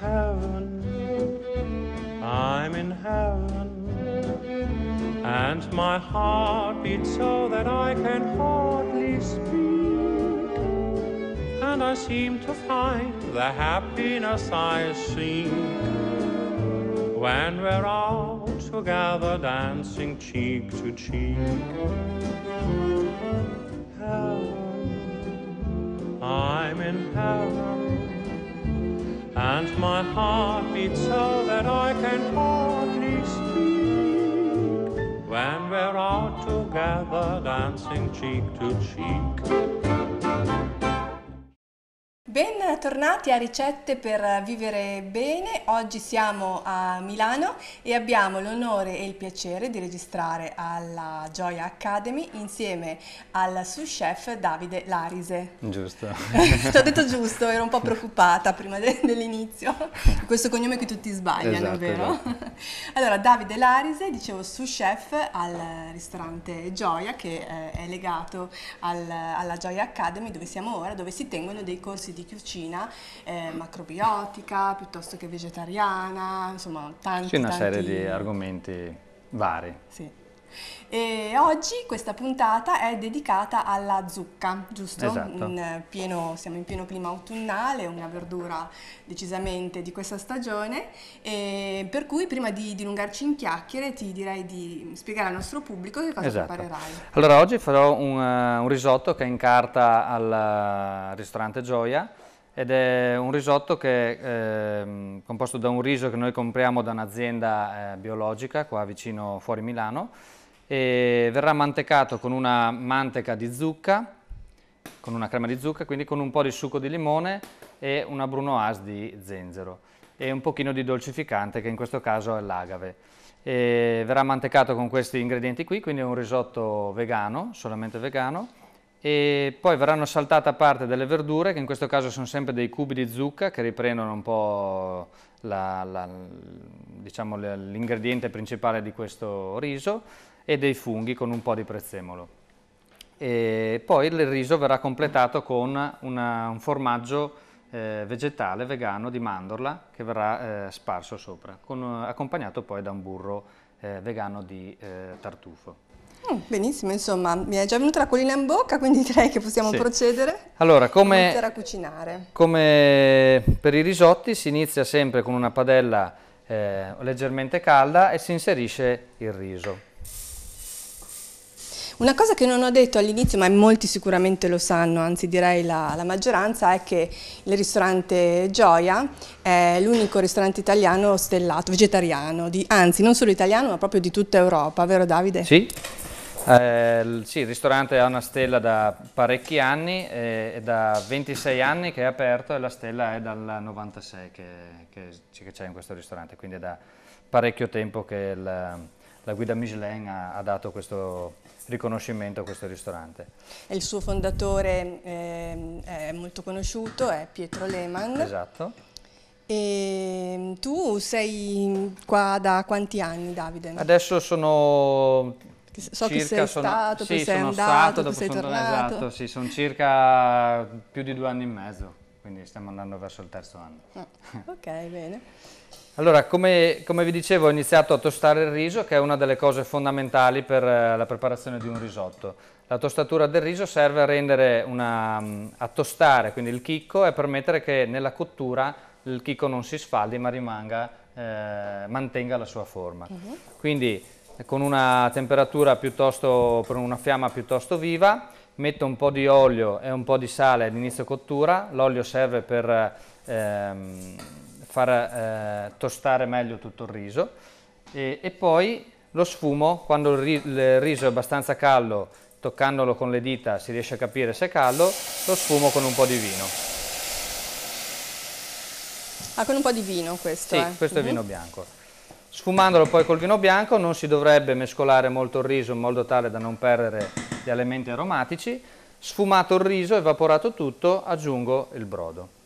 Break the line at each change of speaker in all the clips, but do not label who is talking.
Heaven, I'm in heaven, and my heart beats so that I can hardly speak, and I seem to find the happiness I seek when we're all together dancing cheek to cheek. Heaven, I'm in peril, and my heart beats so that I can hardly speak. When we're all together, dancing cheek to cheek.
tornati a Ricette per Vivere Bene. Oggi siamo a Milano e abbiamo l'onore e il piacere di registrare alla Gioia Academy insieme al sous chef Davide Larise. Giusto. Ti ho detto giusto, ero un po' preoccupata prima de dell'inizio. Questo cognome che tutti sbagliano, esatto, vero? Esatto. Allora, Davide Larise, dicevo sous chef al ristorante Gioia che eh, è legato al, alla Gioia Academy dove siamo ora, dove si tengono dei corsi di cucina cucina eh, macrobiotica piuttosto che vegetariana, insomma tanti C'è una tanti... serie di
argomenti vari. Sì.
E oggi questa puntata è dedicata alla zucca, giusto? Esatto. In eh, pieno, siamo in pieno clima autunnale, una verdura decisamente di questa stagione, per cui prima di dilungarci in chiacchiere ti direi di spiegare al nostro pubblico che cosa esatto. preparerai.
Allora oggi farò un, eh, un risotto che è in carta al eh, ristorante Gioia, ed è un risotto che è ehm, composto da un riso che noi compriamo da un'azienda eh, biologica qua vicino fuori Milano e verrà mantecato con una manteca di zucca, con una crema di zucca, quindi con un po' di succo di limone e una Bruno As di zenzero e un pochino di dolcificante che in questo caso è l'agave. verrà mantecato con questi ingredienti qui, quindi è un risotto vegano, solamente vegano e poi verranno saltate a parte delle verdure che in questo caso sono sempre dei cubi di zucca che riprendono un po' diciamo, l'ingrediente diciamo, principale di questo riso e dei funghi con un po' di prezzemolo. E poi il riso verrà completato con una, un formaggio eh, vegetale vegano di mandorla che verrà eh, sparso sopra, con, accompagnato poi da un burro eh, vegano di eh, tartufo.
Eh, benissimo, insomma, mi è già venuta la collina in bocca, quindi direi che possiamo sì. procedere. Allora, come, a cucinare.
come per i risotti si inizia sempre con una padella eh, leggermente calda e si inserisce il riso.
Una cosa che non ho detto all'inizio, ma molti sicuramente lo sanno, anzi direi la, la maggioranza, è che il ristorante Gioia è l'unico ristorante italiano stellato, vegetariano, di, anzi non solo italiano ma proprio di tutta Europa, vero Davide?
Sì, eh, sì, il ristorante ha una stella da parecchi anni, eh, è da 26 anni che è aperto e la stella è dal 96 che, che c'è in questo ristorante, quindi è da parecchio tempo che la, la guida Michelin ha, ha, dato questo riconoscimento a questo ristorante.
il suo fondatore eh, è molto conosciuto, è Pietro Lehmann. Esatto. E ehm, tu sei qua da quanti anni Davide?
Adesso sono so circa che sei sono, stato, sì, sei sono andato, stato, sei tornato. Esatto, sì, sono circa più di due anni e mezzo, quindi stiamo andando verso il terzo anno. Ah, ok, bene. Allora, come, come, vi dicevo, ho iniziato a tostare il riso, che è una delle cose fondamentali per eh, la preparazione di un risotto. La tostatura del riso serve a, rendere una, mm, a tostare, quindi il chicco, e permettere che nella cottura il chicco non si sfaldi, ma rimanga, eh, mantenga la sua forma. Uh mhm. -huh. Quindi con una temperatura piuttosto, per una fiamma piuttosto viva, metto un po' di olio e un po' di sale all'inizio cottura, l'olio serve per ehm, far eh, tostare meglio tutto il riso e, e poi lo sfumo, quando il, ri il riso è abbastanza caldo, toccandolo con le dita si riesce a capire se è caldo, lo sfumo con un po' di vino.
Ah, con un po' di vino questo? Sì, eh. questo uh -huh. è mhm. vino
bianco. Sfumandolo poi col vino bianco non si dovrebbe mescolare molto il riso in modo tale da non perdere gli elementi aromatici. Sfumato il riso, evaporato tutto, aggiungo il brodo.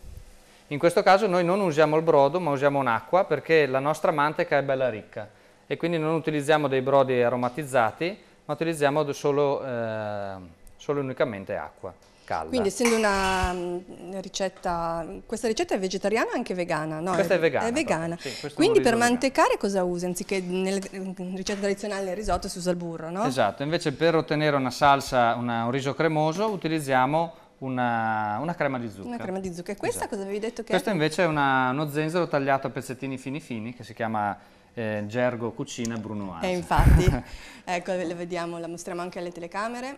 In questo caso noi non usiamo il brodo ma usiamo un'acqua perché la nostra manteca è bella ricca e quindi non utilizziamo dei brodi aromatizzati ma utilizziamo solo, eh, solo unicamente acqua calda. Quindi essendo
una mh, mm, ricetta, questa ricetta è vegetariana o anche vegana? No, questa è, è vegana. È vegana. Sì, Quindi per mantecare cosa usi? Anziché nella mm, ricetta tradizionale del risotto si usa il burro, no?
Esatto, invece per ottenere una salsa, una, un riso cremoso utilizziamo una, una, crema di zucca. Una crema
di zucca. E questa esatto. cosa avevi detto che Questo è?
invece è una, uno zenzero tagliato a pezzettini fini fini che si chiama eh, Gergo Cucina Brunoise. E infatti,
ecco, le vediamo, la mostriamo anche alle telecamere.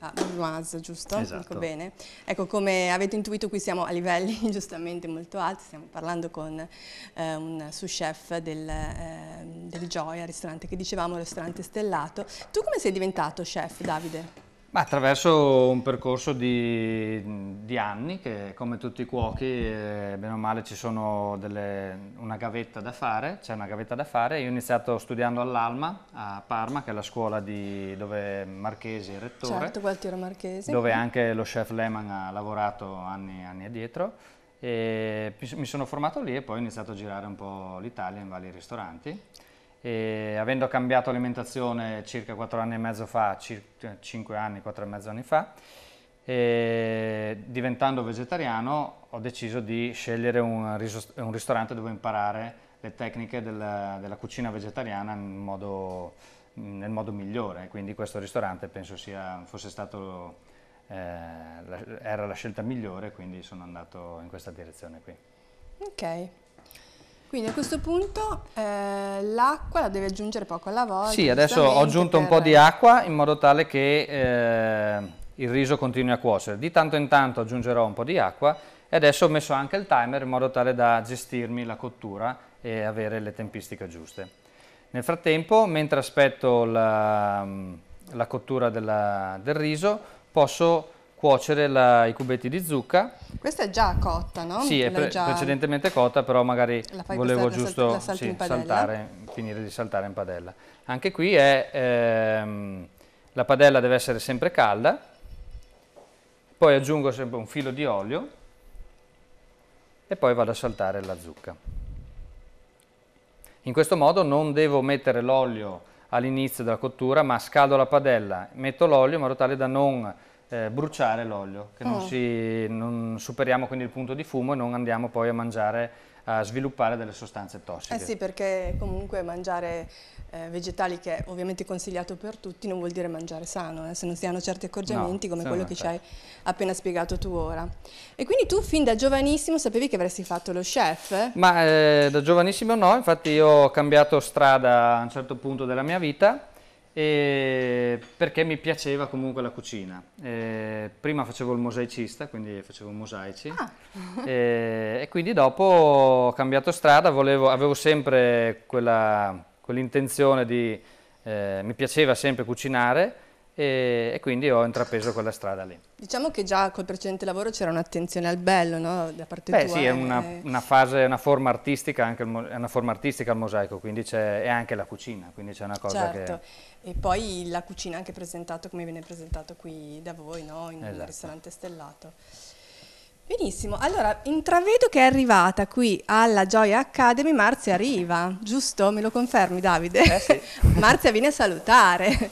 Ah, Bourgeoise, giusto? Esatto. bene. Ecco, come avete intuito qui siamo a livelli giustamente molto alti, stiamo parlando con eh, un sous chef del, eh, del Gioia, ristorante che dicevamo, ristorante stellato. Tu come sei diventato chef, Davide?
Ma attraverso un percorso di, di, anni che come tutti i cuochi, eh, bene o male ci sono delle, una gavetta da fare, c'è una gavetta da fare, io ho iniziato studiando all'Alma a Parma che è la scuola di, dove Marchesi è rettore, certo,
Gualtiero Marchesi. dove
anche lo chef Lehman ha lavorato anni e anni addietro e mi sono formato lì e poi ho iniziato a girare un po' l'Italia in vari ristoranti e avendo cambiato alimentazione circa 4 anni e mezzo fa, 5 anni, 4 e mezzo anni fa, diventando vegetariano ho deciso di scegliere un, un ristorante dove imparare le tecniche della, della cucina vegetariana modo, nel modo migliore, quindi questo ristorante penso sia, fosse stato, eh, la, era la scelta migliore, quindi sono andato in questa direzione qui. Ok,
quindi a questo punto eh, l'acqua la devi aggiungere poco alla volta. Sì, adesso ho aggiunto per... un po' di
acqua in modo tale che eh, il riso continui a cuocere. Di tanto in tanto aggiungerò un po' di acqua e adesso ho messo anche il timer in modo tale da gestirmi la cottura e avere le tempistiche giuste. Nel frattempo, mentre aspetto la, mm, la cottura della, del riso, posso cuocere la, i cubetti di zucca.
Questa è già cotta, no? Sì, è pre già... precedentemente cotta, però
magari volevo giusto sal sì, saltare, finire di saltare in padella. Anche qui è, ehm, la padella deve essere sempre calda, poi aggiungo sempre un filo di olio e poi vado a saltare la zucca. In questo modo non devo mettere l'olio all'inizio della cottura, ma scaldo la padella, metto l'olio in modo tale da non eh, bruciare l'olio, che non, mm. si, non superiamo quindi il punto di fumo e non andiamo poi a mangiare a sviluppare delle sostanze tossiche. Eh sì,
perché comunque mangiare eh, vegetali, che è ovviamente consigliato per tutti, non vuol dire mangiare sano, eh, se non si hanno certi accorgimenti no, come quello che ci certo. hai appena spiegato tu ora. E quindi tu fin da giovanissimo sapevi che avresti fatto lo chef?
Ma eh, da giovanissimo no, infatti io ho cambiato strada a un certo punto della mia vita, eh, perché mi piaceva comunque la cucina. Eh, prima facevo il mosaicista, quindi facevo mosaici, ah. eh, e quindi dopo ho cambiato strada, volevo, avevo sempre quell'intenzione quell di... Eh, mi piaceva sempre cucinare, e, e, quindi ho intrapreso quella strada lì.
Diciamo che già col precedente lavoro c'era un'attenzione al bello, no? Da parte Beh, tua. Beh sì, è una,
una, fase, una forma artistica, anche il, è una forma artistica al mosaico, quindi c'è anche la cucina, quindi c'è una cosa certo.
Che... E poi la cucina anche presentata come viene presentato qui da voi, no? In esatto. un ristorante stellato. Benissimo, allora intravedo che è arrivata qui alla Gioia Academy Marzia Riva, giusto? Me lo confermi Davide? Eh sì. Marzia viene a salutare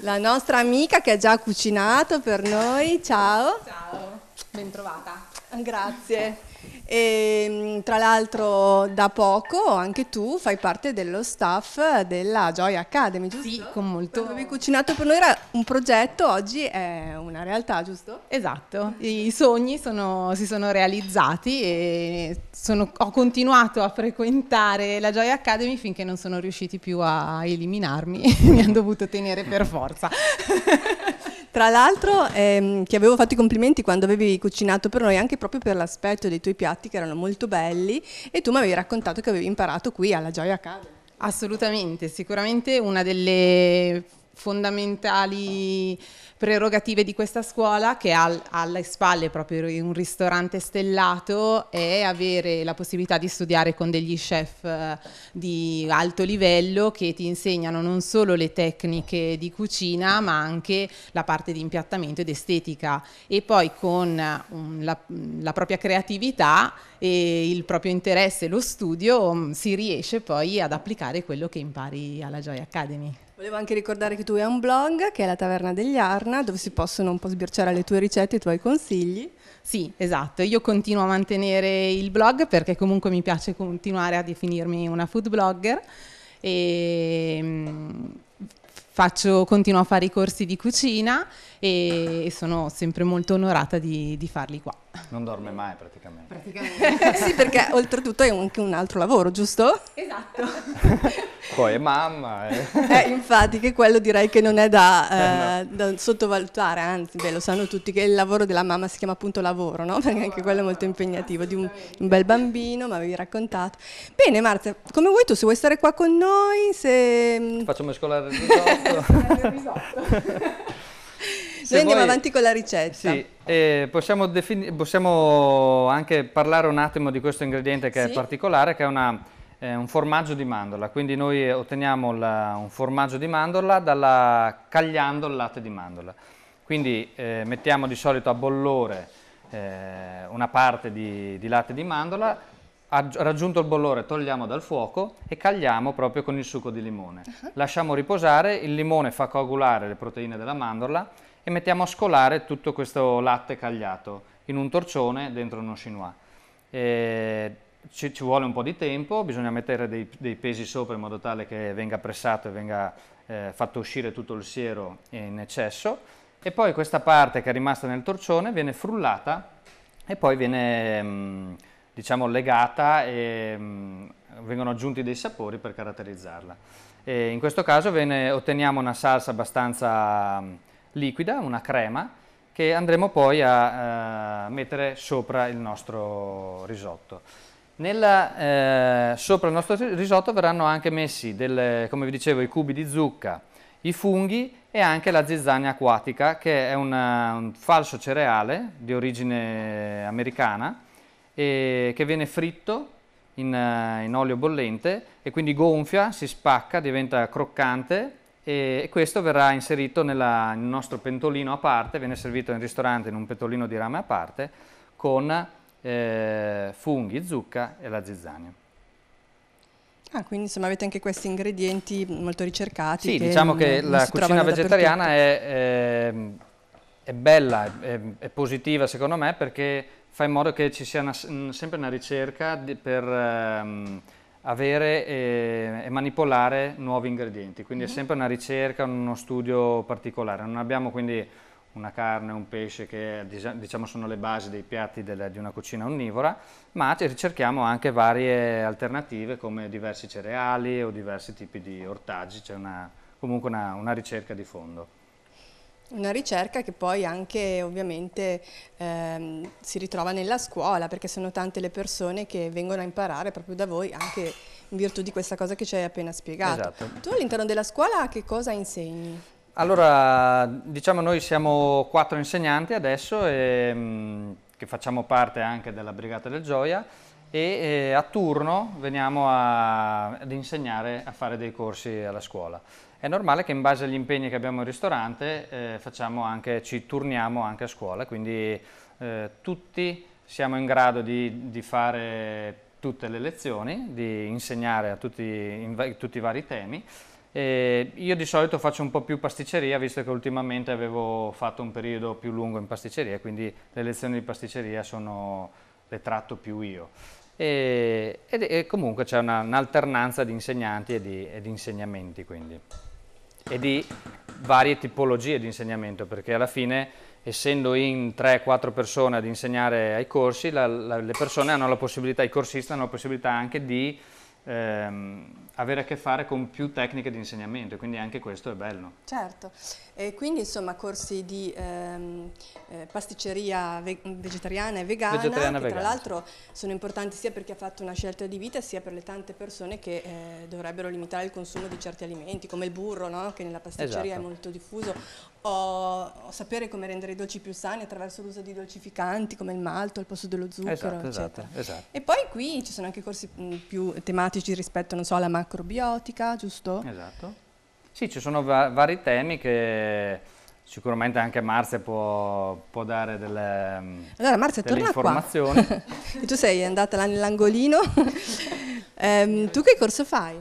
la nostra amica che ha già cucinato per noi. Ciao.
Ciao, bentrovata.
Grazie. E, ehm, tra l'altro da poco anche tu fai parte dello staff della
Joy Academy, giusto? Sì, con molto... Avevi cucinato per noi, era un progetto, oggi è una realtà, giusto? Esatto, i sogni sono, si sono realizzati e sono, ho continuato a frequentare la Joy Academy finché non sono riusciti più a eliminarmi, mi hanno dovuto tenere per forza. Tra l'altro
ehm, ti avevo fatto i complimenti quando avevi cucinato per noi anche proprio per l'aspetto dei tuoi piatti che erano molto
belli e tu mi avevi raccontato che avevi imparato qui alla Gioia Cave. Assolutamente, sicuramente una delle fondamentali prerogative di questa scuola che ha alle spalle proprio un ristorante stellato e avere la possibilità di studiare con degli chef eh, di alto livello che ti insegnano non solo le tecniche di cucina ma anche la parte di impiattamento ed estetica e poi con eh, la, la, propria creatività e il proprio interesse, lo studio, mm, si riesce poi ad applicare quello che impari alla Joy Academy.
Volevo anche ricordare che tu hai un blog che è la Taverna degli Arna, dove si possono un po'
sbirciare le tue ricette e i tuoi consigli. Sì, esatto. Io continuo a mantenere il blog perché comunque mi piace continuare a definirmi una food blogger. E, ehm, faccio, continuo a fare i corsi di cucina e sono sempre molto onorata di, di farli qua.
Non dorme mai praticamente. praticamente. sì,
perché oltretutto è anche un altro lavoro, giusto?
Esatto. Poi è mamma. Eh.
Eh, infatti, che quello direi che non è da, eh, eh, da sottovalutare, anzi, beh, lo sanno tutti che il lavoro della mamma si chiama appunto lavoro, no? Perché anche quello è molto impegnativo, di un, un bel bambino, ma avevi raccontato. Bene Marzia, come vuoi tu, se vuoi stare qua con noi, se... Ti mm, faccio mescolare il risotto.
Noi andiamo vuoi, avanti con la ricetta. Sì, eh, possiamo, possiamo, anche parlare un attimo di questo ingrediente che sì? è particolare, che è una, eh, un formaggio di mandorla. Quindi noi otteniamo la, un formaggio di mandorla dalla, cagliando il latte di mandorla. Quindi eh, mettiamo di solito a bollore eh, una parte di, di latte di mandorla, raggiunto il bollore togliamo dal fuoco e cagliamo proprio con il succo di limone. Uh -huh. Lasciamo riposare, il limone fa coagulare le proteine della mandorla e mettiamo a scolare tutto questo latte cagliato in un torcione dentro uno chinois. E ci, ci, vuole un po' di tempo, bisogna mettere dei, dei, pesi sopra in modo tale che venga pressato e venga eh, fatto uscire tutto il siero in eccesso e poi questa parte che è rimasta nel torcione viene frullata e poi viene... Mh, mm, diciamo legata e mh, mm, vengono aggiunti dei sapori per caratterizzarla. E in questo caso vene, otteniamo una salsa abbastanza mh, mm, liquida, una crema, che andremo poi a eh, mettere sopra il nostro risotto. Nella, eh, sopra il nostro risotto verranno anche messi, delle, come vi dicevo, i cubi di zucca, i funghi e anche la zizzania acquatica, che è una, un falso cereale di origine americana, eh, che viene fritto in, eh, in, olio bollente e quindi gonfia, si spacca, diventa croccante e, questo verrà inserito nella, nel nostro pentolino a parte, viene servito in ristorante in un pentolino di rame a parte con eh, funghi, zucca e la zizzania.
Ah, quindi insomma avete anche questi ingredienti molto ricercati. Sì, che diciamo che la cucina vegetariana
è, è, è, bella, è, è positiva secondo me perché fa in modo che ci sia una, sempre una ricerca di, per ehm, avere e, e, manipolare nuovi ingredienti, quindi mm -hmm. è mm-hmm. sempre una ricerca, uno studio particolare, non abbiamo quindi una carne, un pesce che diciamo sono le basi dei piatti della, di una cucina onnivora, ma ricerchiamo anche varie alternative come diversi cereali o diversi tipi di ortaggi, c'è comunque una, una ricerca di fondo.
Una ricerca che poi anche ovviamente ehm, si ritrova nella scuola perché sono tante le persone che vengono a imparare proprio da voi anche in virtù di questa cosa che ci hai appena spiegato. Esatto. Tu all'interno della scuola che cosa insegni?
Allora, diciamo noi siamo quattro insegnanti adesso e, ehm, che facciamo parte anche della Brigata del Gioia e eh, a turno veniamo a, ad insegnare a fare dei corsi alla scuola è normale che in base agli impegni che abbiamo in ristorante eh, anche, ci turniamo anche a scuola, quindi eh, tutti siamo in grado di, di, fare tutte le lezioni, di insegnare a tutti, in, tutti i vari temi. E io di solito faccio un po' più pasticceria, visto che ultimamente avevo fatto un periodo più lungo in pasticceria, quindi le lezioni di pasticceria sono, le tratto più io. E, e, e comunque c'è un'alternanza di insegnanti e di, e di insegnamenti quindi e di varie tipologie di insegnamento, perché alla fine, essendo in 3-4 persone ad insegnare ai corsi, la, la, le persone hanno la possibilità, i corsisti hanno la possibilità anche di ehm, avere a che fare con più tecniche di insegnamento, quindi anche questo è bello.
Certo, e quindi insomma corsi di ehm, eh, pasticceria ve vegetariana e vegana, vegetariana che tra l'altro sono importanti sia per chi ha fatto una scelta di vita, sia per le tante persone che eh, dovrebbero limitare il consumo di certi alimenti, come il burro, no? che nella pasticceria esatto. è molto diffuso, o, o sapere come rendere i dolci più sani attraverso l'uso di dolcificanti come il malto al posto dello zucchero, esatto, esatto eccetera. Esatto, esatto. E poi qui ci sono anche corsi mm, più tematici rispetto, so, alla macrobiotica, giusto? Esatto.
Sì, ci sono va vari temi che sicuramente anche Marzia può, può dare delle, mm, allora, Marzia, delle informazioni.
tu sei andata là nell'angolino. um, tu che corso fai?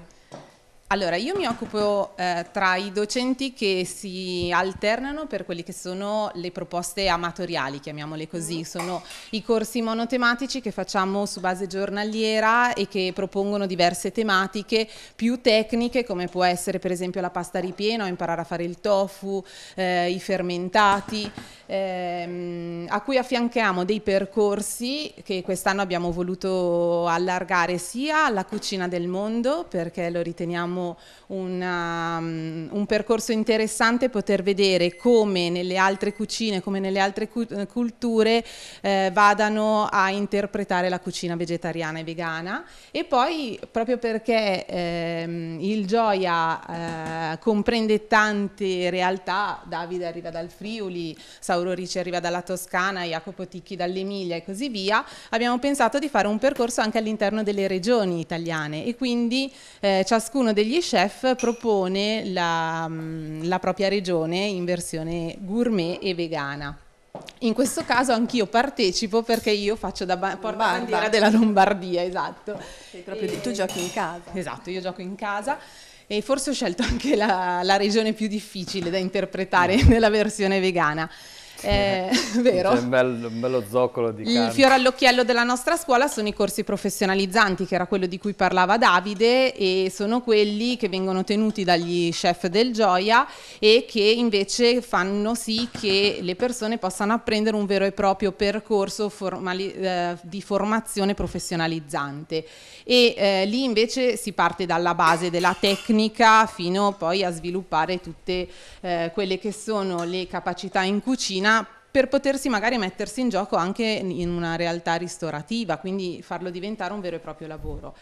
Allora, io mi occupo eh, tra i docenti che si alternano per quelle che sono le proposte amatoriali, chiamiamole così, mm-hmm. sono i corsi monotematici che facciamo su base giornaliera e che propongono diverse tematiche più tecniche come può essere per esempio la pasta ripiena imparare a fare il tofu, eh, i fermentati, ehm, a cui affianchiamo dei percorsi che quest'anno abbiamo voluto allargare sia alla cucina del mondo perché lo riteniamo diciamo, una, um, un percorso interessante poter vedere come nelle altre cucine, come nelle altre cu culture eh, vadano a interpretare la cucina vegetariana e vegana e poi proprio perché ehm, il Gioia eh, comprende tante realtà, Davide arriva dal Friuli, Sauro Ricci arriva dalla Toscana, Jacopo Ticchi dall'Emilia e così via, abbiamo pensato di fare un percorso anche all'interno delle regioni italiane e quindi eh, ciascuno degli degli chef propone la, mm, la propria regione in versione gourmet e vegana. In questo caso anch'io partecipo perché io faccio da ba- portabandiera della Lombardia, esatto. E... tu giochi in casa. Esatto, io gioco in casa e forse ho scelto anche la, la regione più difficile da interpretare mm. nella versione vegana è eh, eh, vero? C'è un,
bello, un bello zoccolo di carne. Il fiore
all'occhiello della nostra scuola sono i corsi professionalizzanti, che era quello di cui parlava Davide, e sono quelli che vengono tenuti dagli chef del Gioia e che invece fanno sì che le persone possano apprendere un vero e proprio percorso formali, eh, di formazione professionalizzante. E eh, lì invece si parte dalla base della tecnica fino poi a sviluppare tutte eh, quelle che sono le capacità in cucina cucina per potersi magari mettersi in gioco anche in una realtà ristorativa, quindi farlo diventare un vero e proprio lavoro.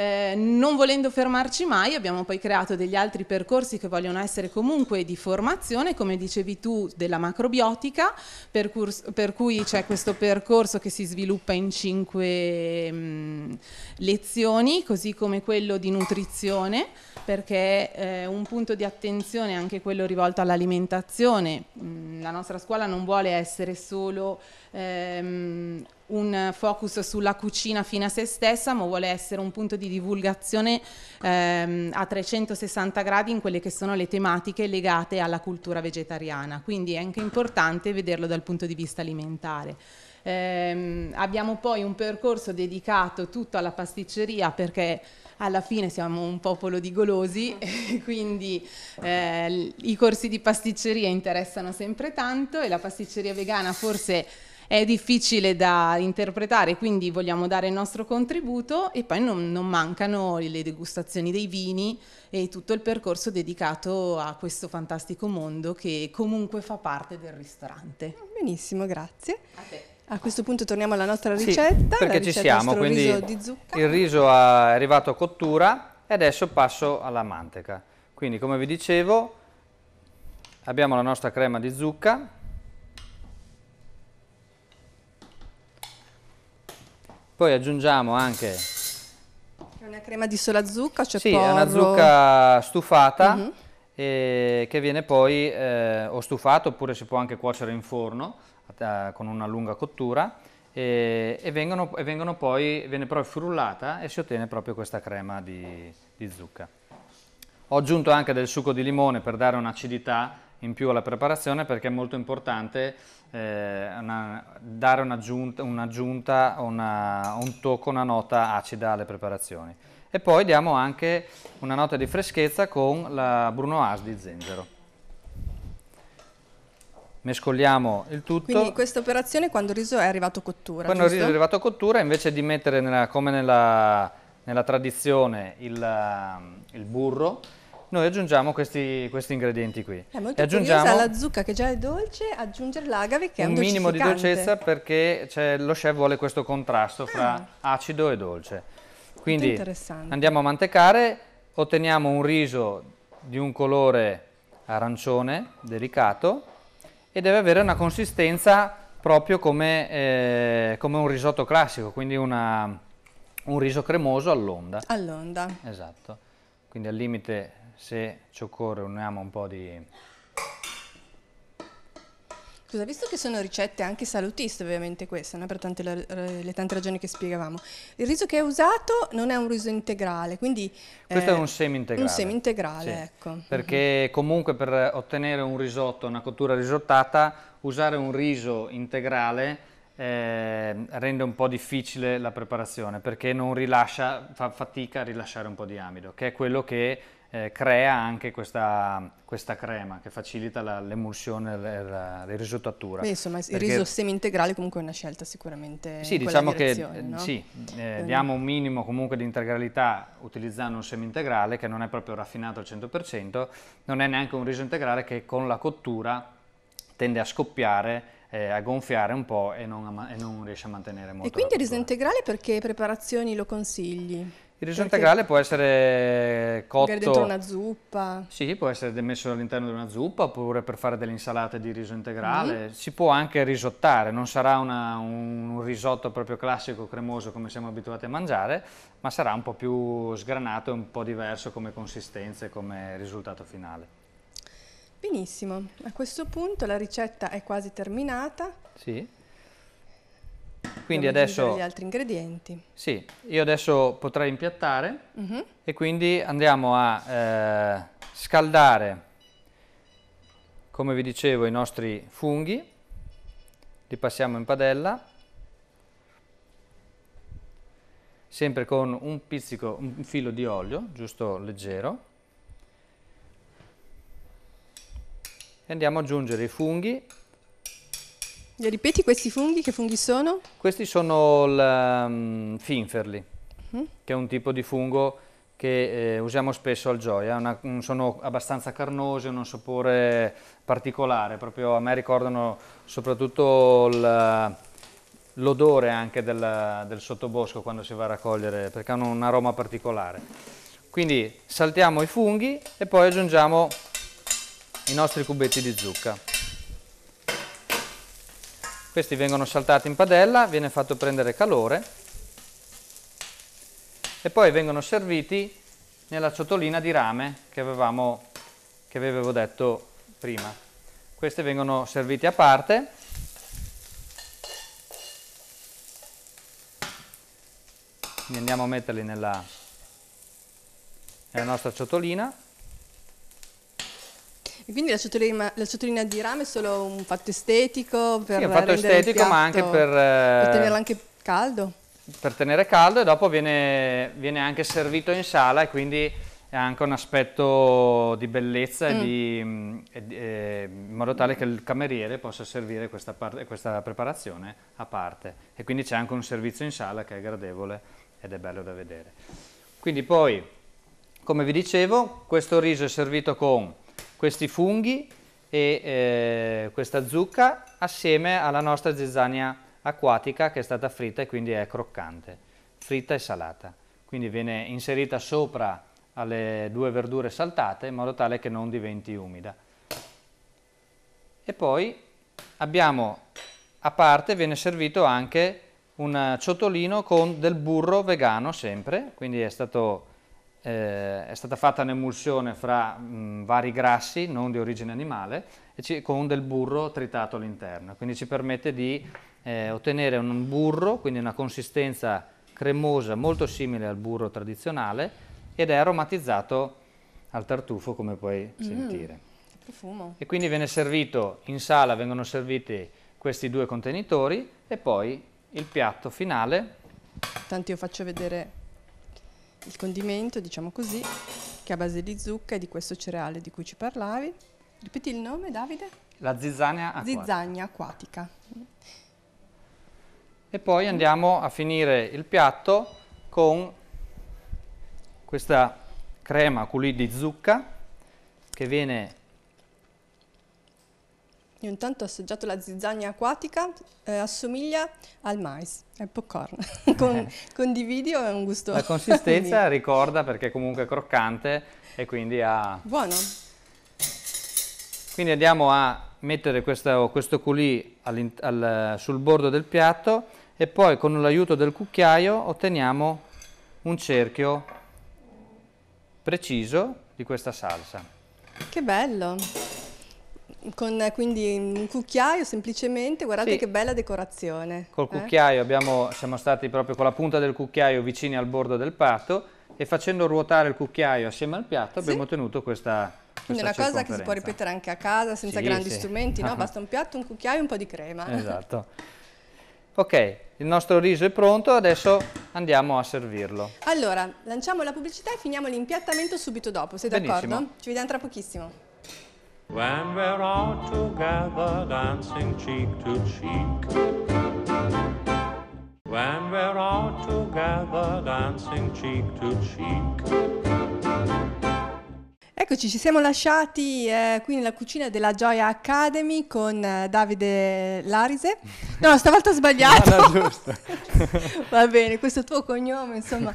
Eh, non volendo fermarci mai abbiamo poi creato degli altri percorsi che vogliono essere comunque di formazione, come dicevi tu, della macrobiotica, per, per cui c'è questo percorso che si sviluppa in cinque mh, mm, lezioni, così come quello di nutrizione, perché eh, un punto di attenzione è anche quello rivolto all'alimentazione. Mm, la nostra scuola non vuole essere solo ehm, un focus sulla cucina fine a se stessa, ma vuole essere un punto di divulgazione ehm, a 360 gradi in quelle che sono le tematiche legate alla cultura vegetariana, quindi è anche importante vederlo dal punto di vista alimentare. Ehm, abbiamo poi un percorso dedicato tutto alla pasticceria perché alla fine siamo un popolo di golosi, quindi eh, i corsi di pasticceria interessano sempre tanto e la pasticceria vegana forse è difficile da interpretare, quindi vogliamo dare il nostro contributo e poi non, non mancano le degustazioni dei vini e tutto il percorso dedicato a questo fantastico mondo che comunque fa parte del ristorante. Benissimo, grazie. A te. A questo punto torniamo alla nostra
ricetta. Sì, perché ricetta ci siamo, quindi riso
il riso è arrivato a cottura e adesso passo alla manteca. Quindi come vi dicevo abbiamo la nostra crema di zucca Poi aggiungiamo anche... È
una crema di sola zucca, cioè Sì, porro. è una zucca
stufata uh mhm. -huh. eh, che viene poi eh, o stufata oppure si può anche cuocere in forno eh, con una lunga cottura e, e, vengono, e vengono poi, viene poi frullata e si ottiene proprio questa crema di, di zucca. Ho aggiunto anche del succo di limone per dare un'acidità in più alla preparazione perché è molto importante eh, una, dare un'aggiunta, un'aggiunta un tocco, una nota acida alle preparazioni. E poi diamo anche una nota di freschezza con la Bruno As di zenzero. Mescoliamo il tutto. Quindi
questa operazione quando il riso è arrivato a cottura, Quando giusto? il riso è
arrivato a cottura, invece di mettere nella, come nella, nella tradizione il, ehm, il burro, noi aggiungiamo questi, questi ingredienti qui. È molto e aggiungiamo la
zucca che già è dolce, aggiungere l'agave che è un, un minimo di dolcezza
perché lo chef vuole questo contrasto fra ah. acido e dolce. Quindi andiamo a mantecare, otteniamo un riso di un colore arancione, delicato, e deve avere una consistenza proprio come, eh, come un risotto classico, quindi una, un riso cremoso all'onda.
All'onda.
Esatto, quindi al limite se ci occorre uniamo un po' di...
Scusa, visto che sono ricette anche salutiste ovviamente queste, no? per tante, le tante ragioni che spiegavamo, il riso che è usato non è un riso integrale, quindi... Questo eh, è un eh, semi-integrale. Un semi-integrale, sì. ecco. Perché
mhm. comunque per ottenere un risotto, una cottura risottata, usare un riso integrale eh, rende un po' difficile la preparazione, perché non rilascia, fa fatica a rilasciare un po' di amido, che è quello che eh, crea anche questa, questa, crema che facilita la, l'emulsione, la, la, la risottatura. Beh, insomma, Perché... il riso
semi-integrale comunque è una scelta sicuramente Sì, diciamo che no? sì, eh, diamo
un minimo comunque di integralità utilizzando un semi-integrale che non è proprio raffinato al 100%, non è neanche un riso integrale che con la cottura tende a scoppiare eh, a gonfiare un po' e non, a, e non riesce a mantenere molto. E quindi il
riso integrale perché preparazioni lo consigli? Il riso Perché integrale
può essere cotto... Magari dentro una
zuppa.
Sì, può essere messo all'interno di una zuppa oppure per fare delle insalate di riso integrale. Mm. Si può anche risottare, non sarà una, un risotto proprio classico, cremoso come siamo abituati a mangiare, ma sarà un po' più sgranato e un po' diverso come consistenza e come risultato finale.
Benissimo, a questo punto la ricetta è quasi terminata.
Sì. Quindi Dobbiamo adesso... gli
altri ingredienti.
Sì, io adesso potrei impiattare uh mhm. -huh. e quindi andiamo a eh, scaldare, come vi dicevo, i nostri funghi. Li passiamo in padella. Sempre con un pizzico, un filo di olio, giusto leggero. e andiamo ad aggiungere i funghi
mi ripeti questi funghi? Che funghi sono?
Questi sono il um, finferli, uh che è un tipo di fungo che eh, usiamo spesso al gioia. Una, sono abbastanza carnosi, hanno un sapore particolare, proprio a me ricordano soprattutto eh, l'odore anche del, del sottobosco quando si va a raccogliere, perché hanno un aroma particolare. Quindi saltiamo i funghi e poi aggiungiamo i nostri cubetti di zucca. Questi vengono saltati in padella, viene fatto prendere calore e poi vengono serviti nella ciotolina di rame che, avevamo, che vi avevo detto prima. Queste vengono serviti a parte. Quindi andiamo a metterli nella, nella nostra ciotolina.
E quindi la ciotolina, la ciotolina, di rame è solo un fatto estetico? Per sì, un fatto estetico, ma anche per...
Per eh, tenerlo
anche caldo?
Per tenere caldo e dopo viene, viene anche servito in sala e quindi è anche un aspetto di bellezza mm. di, eh, eh, in modo tale che il cameriere possa servire questa, parte, questa preparazione a parte e quindi c'è anche un servizio in sala che è gradevole ed è bello da vedere. Quindi poi, come vi dicevo, questo riso è servito con questi funghi e eh, questa zucca assieme alla nostra zizzania acquatica che è stata fritta e quindi è croccante, fritta e salata. Quindi viene inserita sopra alle due verdure saltate in modo tale che non diventi umida. E poi abbiamo a parte, viene servito anche un ciotolino con del burro vegano sempre, quindi è stato eh, è stata fatta un'emulsione fra mh, vari grassi non di origine animale ci, con del burro tritato all'interno, quindi ci permette di eh, ottenere un burro, quindi una consistenza cremosa molto simile al burro tradizionale ed è aromatizzato al tartufo come puoi mm, sentire. Profumo. E quindi viene servito in sala, vengono serviti questi due contenitori e poi il piatto finale.
Tanto io faccio vedere il condimento, diciamo così, che è a base di zucca e di questo cereale di cui ci parlavi. Ripeti il nome, Davide?
La zizzania acquatica.
Zizzania acquatica.
E poi andiamo a finire il piatto con questa crema culì di zucca che viene
io intanto ho assaggiato la zizzania acquatica, eh, assomiglia al mais, è popcorn. Con, eh. Condivido, è un gusto? La consistenza
ricorda perché comunque è croccante e quindi ha... Buono! Quindi andiamo a mettere questo, questo culì al, sul bordo del piatto e poi con l'aiuto del cucchiaio otteniamo un cerchio preciso di questa salsa.
Che bello! Con eh, quindi un cucchiaio semplicemente, guardate sì. che bella decorazione. Col eh?
cucchiaio abbiamo, siamo stati proprio con la punta del cucchiaio vicini al bordo del piatto e facendo ruotare il cucchiaio assieme al piatto sì. abbiamo ottenuto questa, quindi è una cosa che si può ripetere
anche a casa senza sì, grandi sì. strumenti, no? Basta un piatto, un cucchiaio e un po' di crema. Esatto.
Ok, il nostro riso è pronto, adesso andiamo a servirlo.
Allora, lanciamo la pubblicità e finiamo l'impiattamento subito dopo, sei d'accordo? Ci vediamo tra
pochissimo. when we're all together dancing cheek to cheek. When we're all together dancing cheek to cheek.
Eccoci, ci siamo lasciati eh, qui nella cucina della Gioia Academy con eh, Davide Larise. No, stavolta ho sbagliato. no, ah, no, giusto. Va bene, questo tuo cognome, insomma,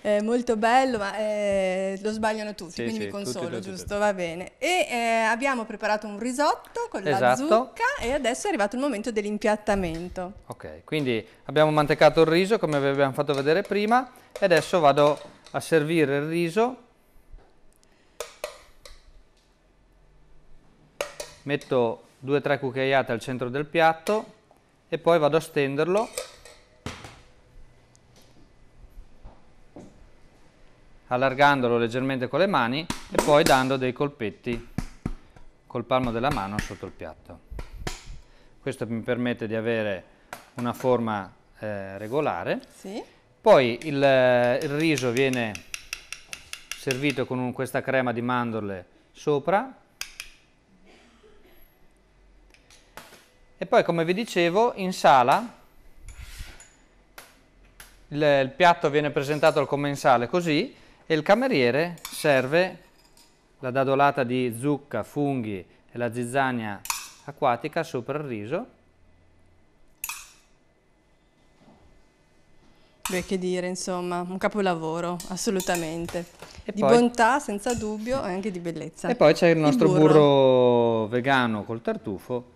è molto bello, ma eh, lo sbagliano tutti, sì, quindi sì, mi consolo, giusto? Va bene. E eh, abbiamo preparato un risotto con esatto. la zucca e adesso è arrivato il momento dell'impiattamento.
Ok, quindi abbiamo mantecato il riso come vi abbiamo fatto vedere prima e adesso vado a servire il riso metto 2-3 cucchiaiate al centro del piatto e poi vado a stenderlo allargandolo leggermente con le mani e poi dando dei colpetti col palmo della mano sotto il piatto. Questo mi permette di avere una forma eh, regolare. Sì. Poi il, eh, il, riso viene servito con un, questa crema di mandorle sopra E poi, come vi dicevo, in sala il, il piatto viene presentato al commensale così e il cameriere serve la dadolata di zucca, funghi e la zizzania acquatica sopra il riso.
Beh, che dire, insomma, un capolavoro, assolutamente. E di poi... bontà, senza dubbio, e anche di bellezza. E poi c'è il nostro il burro.
burro vegano col tartufo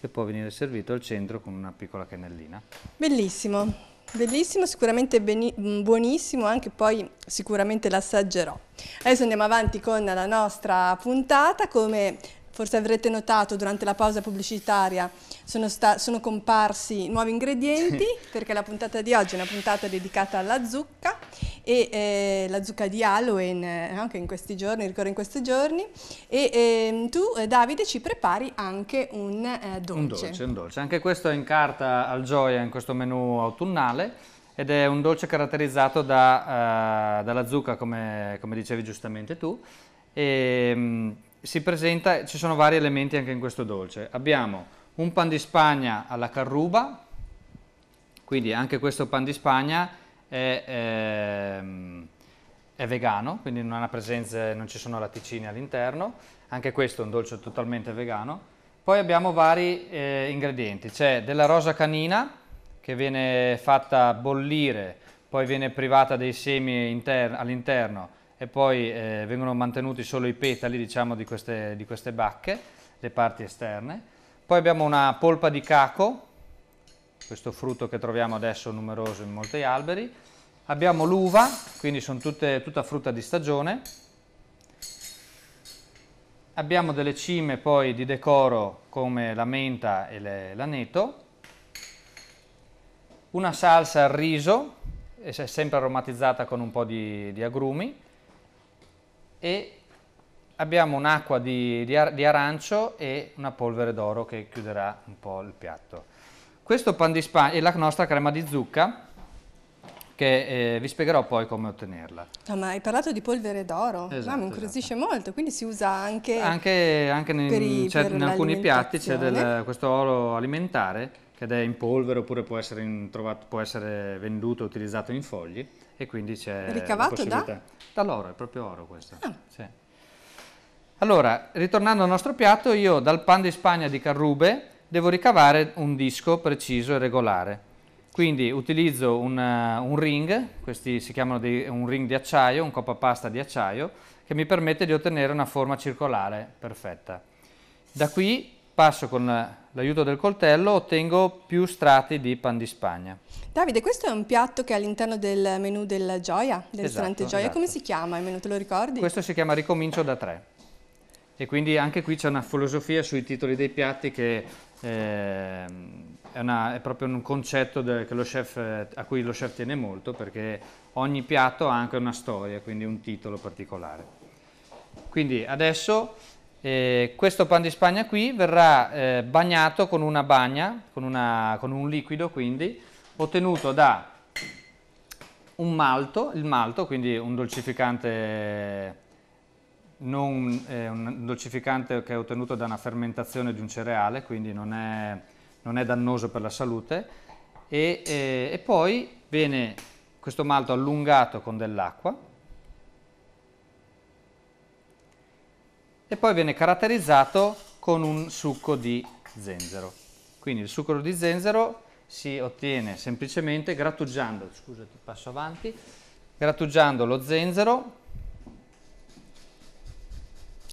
che può venire servito al centro con una piccola cannellina.
Bellissimo, bellissimo, sicuramente buonissimo, anche poi sicuramente l'assaggerò. Adesso andiamo avanti con la nostra puntata, come Forse avrete notato durante la pausa pubblicitaria sono, sono comparsi nuovi ingredienti perché la puntata di oggi è una puntata dedicata alla zucca e eh, la zucca di Halloween eh, anche in questi giorni, ricorre in questi giorni e ehm, eh, tu Davide ci prepari anche un eh, dolce. Un dolce,
un dolce. Anche questo è in carta al Gioia in questo menù autunnale ed è un dolce caratterizzato da, uh, dalla zucca come, come dicevi giustamente tu e, ehm, si presenta, ci sono vari elementi anche in questo dolce. Abbiamo un pan di Spagna alla carruba, quindi anche questo pan di Spagna è, è, ehm, è vegano, quindi non, presenza, non ci sono latticini all'interno, anche questo è un dolce totalmente vegano. Poi abbiamo vari eh, ingredienti, c'è della rosa canina che viene fatta bollire, poi viene privata dei semi all'interno, e poi eh, vengono mantenuti solo i petali diciamo, di, queste, di queste bacche, le parti esterne. Poi abbiamo una polpa di caco, questo frutto che troviamo adesso numeroso in molti alberi. Abbiamo l'uva, quindi sono tutte, tutta frutta di stagione. Abbiamo delle cime poi di decoro come la menta e l'aneto. Una salsa al riso, sempre aromatizzata con un po' di, di agrumi e abbiamo un'acqua di, di, ar di, arancio e una polvere d'oro che chiuderà un po' il piatto. Questo pan di spagna è la nostra crema di zucca che eh, vi spiegherò poi come ottenerla.
Ah, ma hai parlato di polvere d'oro? Esatto, no, mi incuriosisce esatto. molto, quindi si usa anche...
Anche, anche in, i, cioè, in alcuni piatti c'è questo oro alimentare che è in polvere oppure può essere, in, trovato, può essere venduto e utilizzato in fogli e quindi c'è Ricavato da? Dall'oro, è proprio oro questo. Ah. Sì. Allora, ritornando al nostro piatto, io dal pan di Spagna di Carrube devo ricavare un disco preciso e regolare. Quindi utilizzo un, eh, un ring, questi si chiamano dei, un ring di acciaio, un coppa pasta di acciaio, che mi permette di ottenere una forma circolare perfetta. Da qui passo con l'aiuto del coltello ottengo più strati di pan di spagna.
Davide, questo è un piatto che è all'interno del menu del Gioia, del esatto, ristorante Gioia, esatto. come si chiama il menu, te lo ricordi? Questo
si chiama Ricomincio da tre e quindi anche qui c'è una filosofia sui titoli dei piatti che eh, è, una, è, proprio un concetto chef, a cui lo chef tiene molto perché ogni piatto ha anche una storia, quindi un titolo particolare. Quindi adesso eh, questo pan di spagna qui verrà eh, bagnato con una bagna, con, una, con, un liquido quindi, ottenuto da un malto, il malto quindi un dolcificante, non, eh, un dolcificante che è ottenuto da una fermentazione di un cereale, quindi non è, non è dannoso per la salute, e, eh, e poi viene questo malto allungato con dell'acqua, e poi viene caratterizzato con un succo di zenzero. Quindi il succo di zenzero si ottiene semplicemente grattugiando, scusate, passo avanti, grattugiando lo zenzero.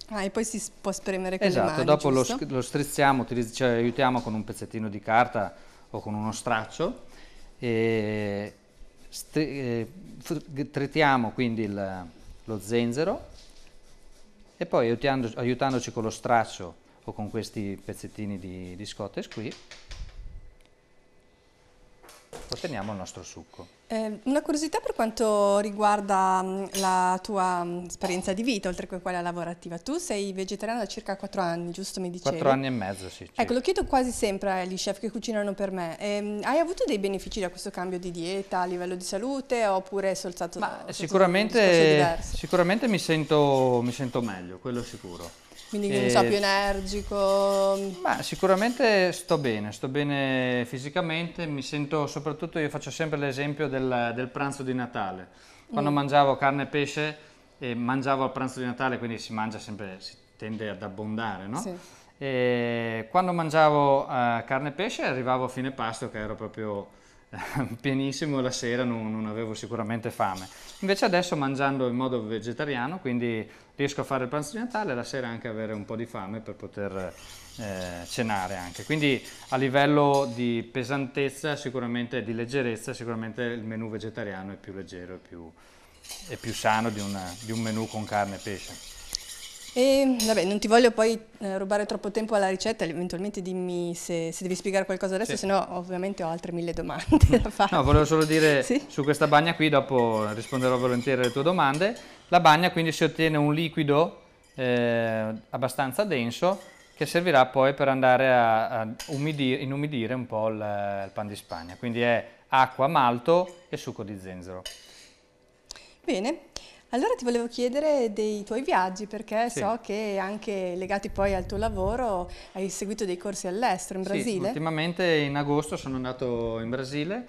Ah, e poi si può spremere con esatto, le mani, dopo lo,
lo, strizziamo, ci aiutiamo con un pezzettino di carta o con uno straccio e stri, eh, trittiamo quindi il, lo zenzero e poi aiutando, aiutandoci con lo straccio o con questi pezzettini di, di scottes qui otteniamo il nostro succo.
Eh, una curiosità per quanto riguarda mm, la tua mm, esperienza di vita, oltre che quella lavorativa. Tu sei vegetariano da circa 4 anni, giusto mi dicevi? 4 anni e
mezzo, sì. Ecco,
lo chiedo quasi sempre agli chef che cucinano per me. Eh, hai avuto dei benefici da questo cambio di dieta a livello di salute oppure è soltanto... Ma sicuramente,
sicuramente mi, sento, mi sento meglio, quello sicuro. Quindi eh, non so, più
energico?
Ma sicuramente sto bene, sto bene fisicamente, mi sento soprattutto, io faccio sempre l'esempio del, del pranzo di Natale. Quando mm. mangiavo carne e pesce, e mangiavo al pranzo di Natale, quindi si mangia sempre, si tende ad abbondare, no? Sì. E quando mangiavo eh, carne e pesce arrivavo a fine pasto che ero proprio pienissimo la sera non, non, avevo sicuramente fame. Invece adesso mangiando in modo vegetariano, quindi riesco a fare il pranzo di Natale e la sera anche avere un po' di fame per poter eh, cenare anche. Quindi a livello di pesantezza, sicuramente di leggerezza, sicuramente il menù vegetariano è più leggero e più, più, sano di, una, di un menù con carne e pesce.
E vabbè, non ti voglio poi eh, rubare troppo tempo alla ricetta, eventualmente dimmi se, se devi spiegare qualcosa adesso, sì. se no ovviamente ho altre mille domande da fare.
No, volevo solo dire sì? su questa bagna qui, dopo risponderò volentieri alle tue domande. La bagna quindi si ottiene un liquido eh, abbastanza denso che servirà poi per andare a, a umidire, inumidire un po' il, il pan di Spagna, quindi è acqua, malto e succo di zenzero.
Bene, allora ti volevo chiedere dei tuoi viaggi perché sì. so che anche legati poi al tuo lavoro hai seguito dei corsi all'estero in Brasile. Sì,
ultimamente in agosto sono andato in Brasile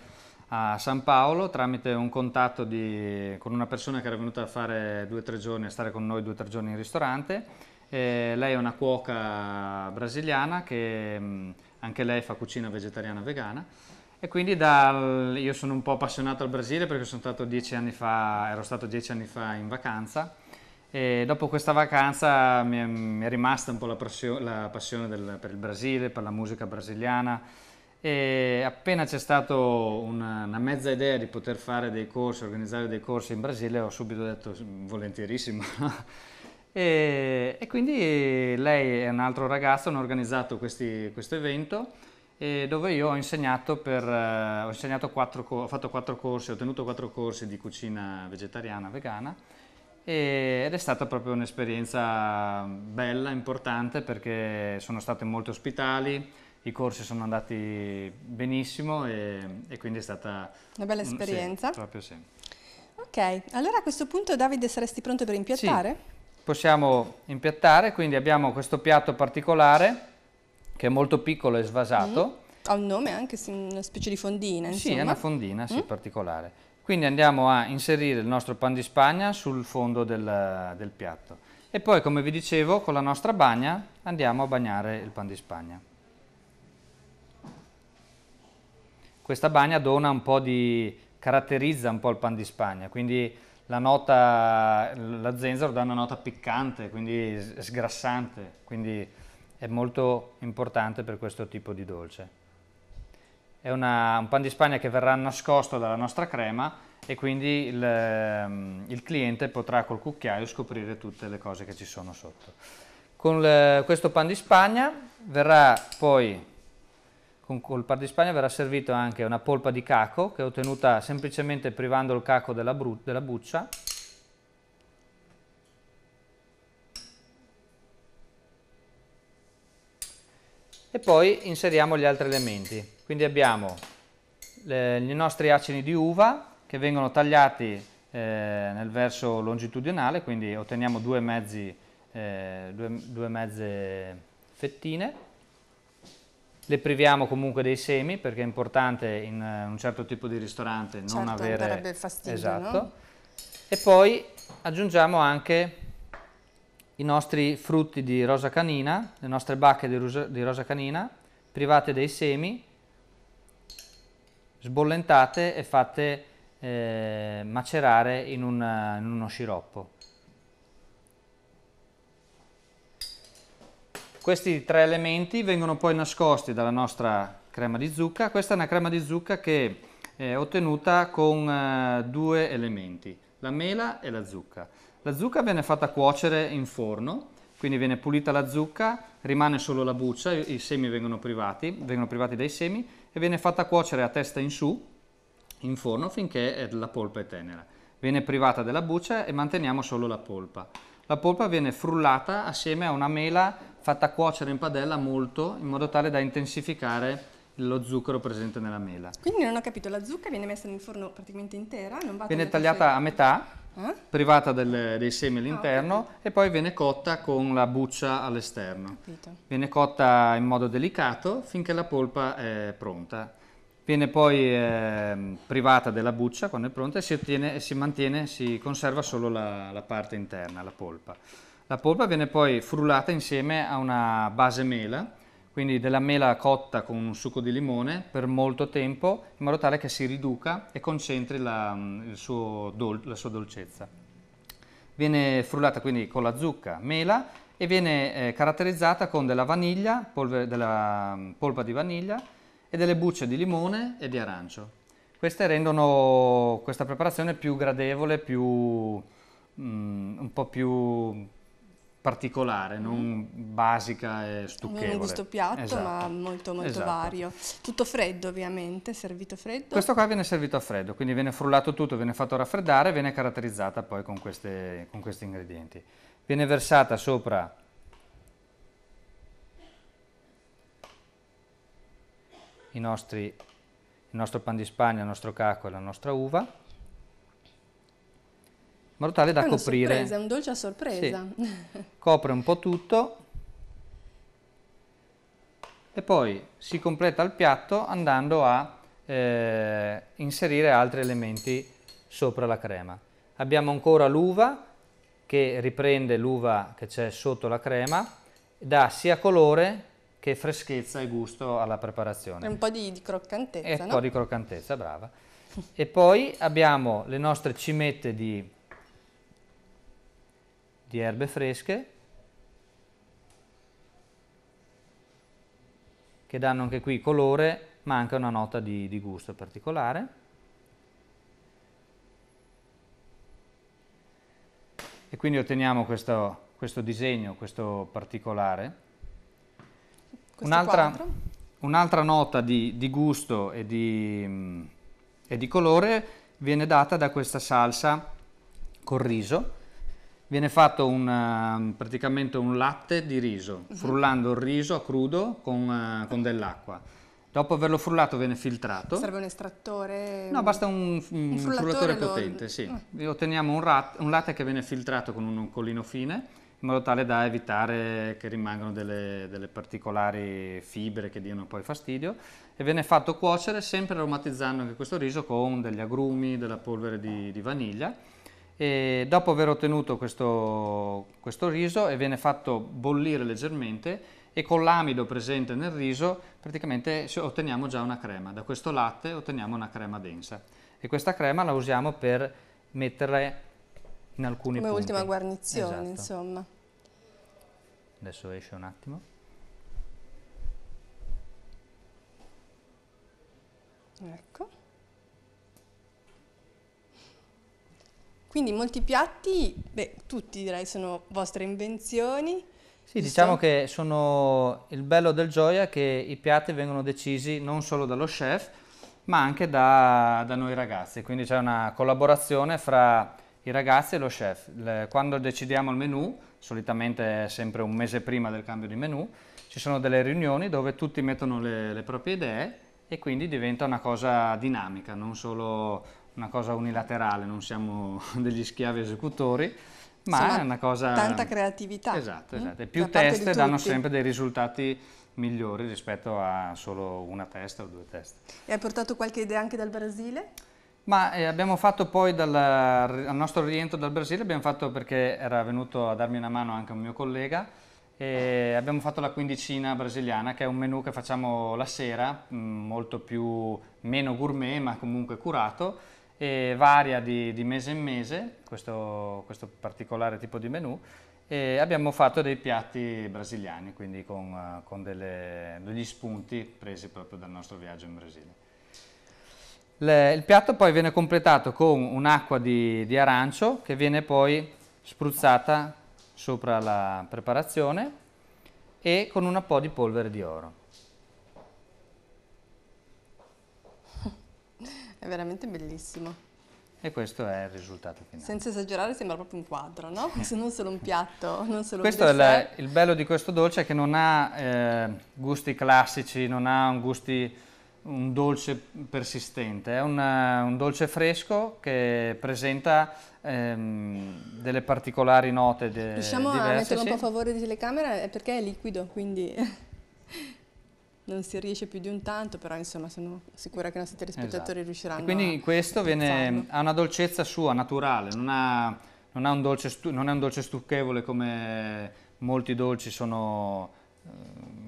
a San Paolo tramite un contatto di, con una persona che era venuta a fare due o tre giorni, a stare con noi due o tre giorni in ristorante. E lei è una cuoca brasiliana che anche lei fa cucina vegetariana e vegana e quindi dal, io sono un po' appassionato al Brasile perché sono stato dieci anni fa, ero stato dieci anni fa in vacanza e dopo questa vacanza mi è, mi è rimasta un po' la, pressio, la passione del, per il Brasile, per la musica brasiliana e appena c'è stata una, una, mezza idea di poter fare dei corsi, organizzare dei corsi in Brasile, ho subito detto volentierissimo. e, e, quindi lei e un altro ragazzo hanno organizzato questo evento dove io ho insegnato, per, eh, ho, insegnato quattro, ho fatto quattro corsi, ho tenuto quattro corsi di cucina vegetariana, vegana e, ed è stata proprio un'esperienza bella, importante perché sono state molto ospitali, i corsi sono andati benissimo e, e quindi è stata una bella esperienza. Sì, proprio sì.
Ok, allora a questo punto Davide saresti pronto per impiattare? Sì,
possiamo impiattare, quindi abbiamo questo piatto particolare che è molto piccolo e svasato. Mm.
Ha un nome anche, una specie di fondina. Insomma. Sì, è una
fondina, sì, mm. particolare. Quindi andiamo a inserire il nostro pan di spagna sul fondo del, del piatto. E poi, come vi dicevo, con la nostra bagna andiamo a bagnare il pan di spagna. Questa bagna dona un po' di... caratterizza un po' il pan di spagna, quindi la nota, la zenzero dà una nota piccante, quindi sgrassante, quindi è molto importante per questo tipo di dolce. È una, un pan di spagna che verrà nascosto dalla nostra crema e quindi il, ehm, il cliente potrà col cucchiaio scoprire tutte le cose che ci sono sotto. Con le, questo pan di spagna verrà poi con col pan di spagna verrà servito anche una polpa di caco che è ottenuta semplicemente privando il caco della, della buccia e poi inseriamo gli altri elementi. Quindi abbiamo le, i nostri acini di uva che vengono tagliati eh, nel verso longitudinale, quindi otteniamo due, mezzi, eh, due, due mezze fettine le priviamo comunque dei semi perché è importante in eh, un certo tipo di ristorante non avere... certo, avere fastidio, esatto. No? E poi aggiungiamo anche i nostri frutti di rosa canina, le nostre bacche di rosa, di rosa canina, private dei semi, sbollentate e fatte eh, macerare in, una, in uno sciroppo. Questi tre elementi vengono poi nascosti dalla nostra crema di zucca. Questa è una crema di zucca che è ottenuta con eh, due elementi, la mela e la zucca. La zucca viene fatta cuocere in forno, quindi viene pulita la zucca, rimane solo la buccia, i semi vengono privati, vengono privati dai semi e viene fatta cuocere a testa in su in forno finché la polpa è tenera. Viene privata della buccia e manteniamo solo la polpa. La polpa viene frullata assieme a una mela fatta cuocere in padella molto in modo tale da intensificare lo zucchero presente nella mela.
Quindi non ho capito, la zucca viene messa nel forno praticamente intera? viene tagliata
a metà eh? privata del- dei semi ah, all'interno e poi viene cotta con la buccia all'esterno. Capito. Viene cotta in modo delicato finché la polpa è pronta. Viene poi ehm, privata della buccia quando è pronta e si, ottiene- e si mantiene, si conserva solo la, la parte interna, la polpa. La polpa viene poi frullata insieme a una base mela quindi della mela cotta con un succo di limone per molto tempo in modo tale che si riduca e concentri la, mm, dol, la sua dolcezza. Viene frullata quindi con la zucca, mela e viene eh, caratterizzata con della vaniglia, polvere, della mm, polpa di vaniglia e delle bucce di limone e di arancio. Queste rendono questa preparazione più gradevole, più, mm, un po' più particolare, non basica e stucchevole. Non gusto piatto, esatto. ma
molto molto esatto. vario. Tutto freddo ovviamente, servito freddo. Questo
qua viene servito a freddo, quindi viene frullato tutto, viene fatto raffreddare e viene caratterizzata poi con, queste, con questi ingredienti. Viene versata sopra nostri, il nostro pan di spagna, il nostro cacco e la nostra uva in modo tale da è coprire. Sorpresa, è un dolce
a sorpresa. Sì.
Copre un po' tutto e poi si completa il piatto andando a eh, inserire altri elementi sopra la crema. Abbiamo ancora l'uva che riprende l'uva che c'è sotto la crema, dà sia colore che freschezza e gusto alla preparazione. E un po' di,
di croccantezza. E un no? po' di
croccantezza, brava. e poi abbiamo le nostre cimette di di erbe fresche che danno anche qui colore ma anche una nota di, di gusto particolare. E quindi otteniamo questo, questo disegno, questo particolare. Un'altra, un'altra, nota di, di gusto e di, mh, e di colore viene data da questa salsa col riso viene fatto un, ehm, praticamente un latte di riso, mhm. frullando il riso a crudo con, eh, con dell'acqua. Dopo averlo frullato viene filtrato. Serve
un estrattore? No, basta
un, un, un frullatore, frullatore lo... potente, sì. Eh. Otteniamo un, rat, un, latte che viene filtrato con un colino fine, in modo tale da evitare che rimangano delle, delle particolari fibre che diano poi fastidio. E viene fatto cuocere, sempre aromatizzando anche questo riso con degli agrumi, della polvere di, di vaniglia e dopo aver ottenuto questo, questo riso e viene fatto bollire leggermente e con l'amido presente nel riso praticamente otteniamo già una crema, da questo latte otteniamo una crema densa e questa crema la usiamo per metterla in alcuni Come punti. ultima guarnizione esatto. insomma. Adesso esce un attimo.
Ecco. Quindi molti piatti, beh, tutti direi sono vostre invenzioni.
Sì, diciamo che sono il bello del gioia è che i piatti vengono decisi non solo dallo chef, ma anche da, da noi ragazzi. Quindi c'è una collaborazione fra i ragazzi e lo chef. Le, quando decidiamo il menù, solitamente è sempre un mese prima del cambio di menù, ci sono delle riunioni dove tutti mettono le, le proprie idee e quindi diventa una cosa dinamica, non solo una cosa unilaterale, non siamo degli schiavi esecutori, ma Insomma, è una cosa... Tanta creatività. Esatto, eh? esatto. E più da teste danno sempre dei risultati migliori rispetto a solo una testa o due teste.
E hai portato qualche idea anche dal Brasile?
Ma eh, abbiamo fatto poi dal, al nostro rientro dal Brasile, abbiamo fatto perché era venuto a darmi una mano anche un mio collega, e abbiamo fatto la quindicina brasiliana che è un menù che facciamo la sera, mm, molto più, meno gourmet ma comunque curato e varia di, di mese in mese, questo, questo, particolare tipo di menù, e abbiamo fatto dei piatti brasiliani, quindi con, eh, con delle, degli spunti presi proprio dal nostro viaggio in Brasile. Le, il piatto poi viene completato con un'acqua di, di arancio che viene poi spruzzata sopra la preparazione e con un po' di polvere di oro.
È veramente bellissimo.
E questo è il risultato finale.
Senza esagerare sembra proprio un quadro, no? Se non solo un piatto, non solo questo un dessert.
Questo il bello di questo dolce è che non ha eh, gusti classici, non ha un, gusti, un dolce persistente, è un, eh, un, dolce fresco che presenta ehm, delle particolari note de, Riusciamo diverse, a metterlo sì. un po' a favore
di telecamera perché è liquido, quindi... non si riesce più di un tanto, però insomma sono sicura che i nostri telespettatori esatto. riusciranno. E quindi
questo viene, ha una dolcezza sua, naturale, non, ha, non, ha dolce, non, è un dolce stucchevole come molti dolci sono... Eh,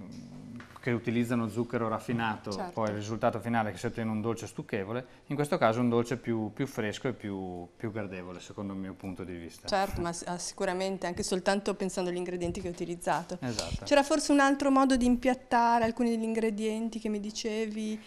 che utilizzano zucchero raffinato, certo. poi il risultato finale è che si ottiene un dolce stucchevole, in questo caso un dolce più, più fresco e più, più, gradevole secondo il mio punto di vista. Certo, ma
ah, sicuramente anche soltanto pensando agli ingredienti che ho utilizzato.
Esatto. C'era
forse un altro modo di impiattare alcuni degli ingredienti che mi dicevi?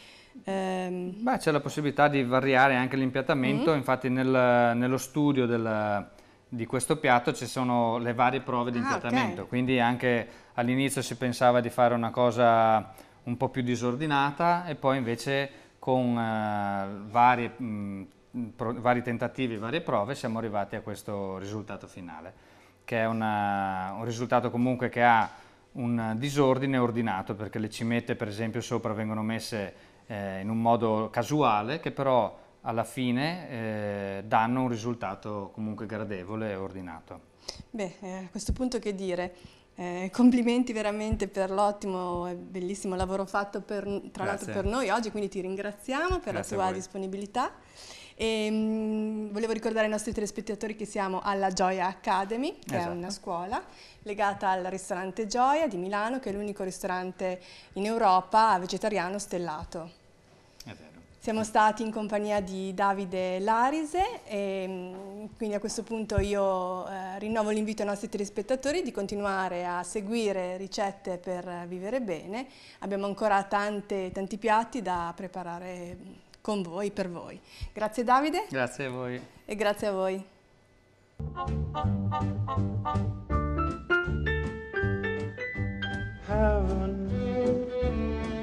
Ehm... Beh, c'è la possibilità di variare anche l'impiattamento, mm -hmm. infatti nel, nello studio del di questo piatto ci sono le varie prove di ah, inpiattamento, okay. quindi anche all'inizio si pensava di fare una cosa un po' più disordinata e poi invece con eh, varie, mh, mm, pro, vari tentativi, varie prove siamo arrivati a questo risultato finale, che è una, un risultato comunque che ha un disordine ordinato perché le cimette per esempio sopra vengono messe eh, in un modo casuale che però alla fine eh, danno un risultato comunque gradevole e ordinato.
Beh, eh, a questo punto che dire, eh, complimenti veramente per l'ottimo e bellissimo lavoro fatto per, tra l'altro per noi oggi, quindi ti ringraziamo per Grazie la tua disponibilità. E, ehm, mh, volevo ricordare ai nostri telespettatori che siamo alla Gioia Academy, che esatto. è una scuola legata al ristorante Gioia di Milano, che è l'unico ristorante in Europa vegetariano stellato. Siamo stati in compagnia di Davide Larise e mm, quindi a questo punto io eh, rinnovo l'invito ai nostri telespettatori di continuare a seguire ricette per vivere bene. Abbiamo ancora tante, tanti piatti da preparare mm, con voi, per voi. Grazie Davide. Grazie a voi. E grazie a voi.
Heaven,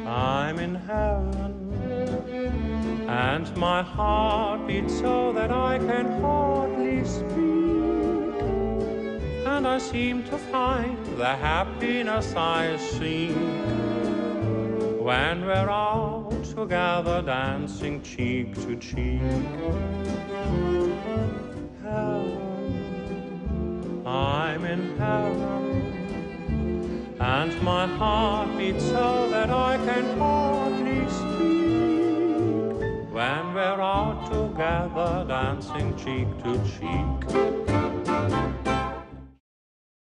I'm in heaven. and my heart beats so that I can hardly speak. And I seem to find the happiness I seek when we're all together dancing cheek to cheek. Heaven, I'm in heaven, and my heart beats so that I can hardly speak when we're all together dancing cheek to cheek.